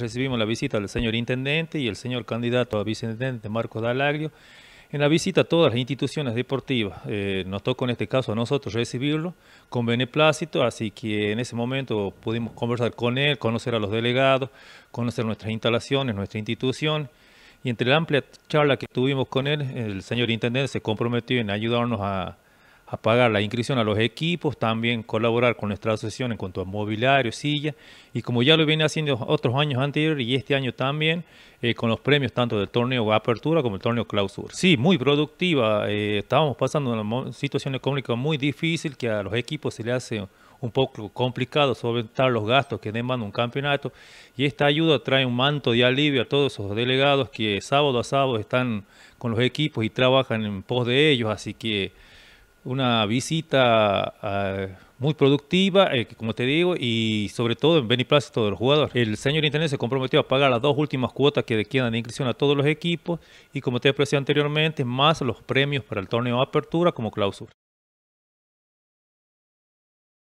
Recibimos la visita del señor intendente y el señor candidato a viceintendente Marcos Dalaglio En la visita a todas las instituciones deportivas, eh, nos tocó en este caso a nosotros recibirlo con beneplácito, así que en ese momento pudimos conversar con él, conocer a los delegados, conocer nuestras instalaciones, nuestra institución. Y entre la amplia charla que tuvimos con él, el señor intendente se comprometió en ayudarnos a, a pagar la inscripción a los equipos, también colaborar con nuestra asociación en cuanto a mobiliario, sillas, y como ya lo viene haciendo otros años anteriores y este año también, eh, con los premios tanto del torneo Apertura como el torneo Clausura. Sí, muy productiva, eh, estábamos pasando una situación económica muy difícil que a los equipos se le hace un poco complicado solventar los gastos que demanda un campeonato y esta ayuda trae un manto de alivio a todos esos delegados que sábado a sábado están con los equipos y trabajan en pos de ellos, así que una visita ah, muy productiva, eh, como te digo, y sobre todo en beneplácito los jugadores. El señor intendente se comprometió a pagar las dos últimas cuotas que quedan de inscripción a todos los equipos y, como te decía anteriormente, más los premios para el torneo de Apertura como clausura.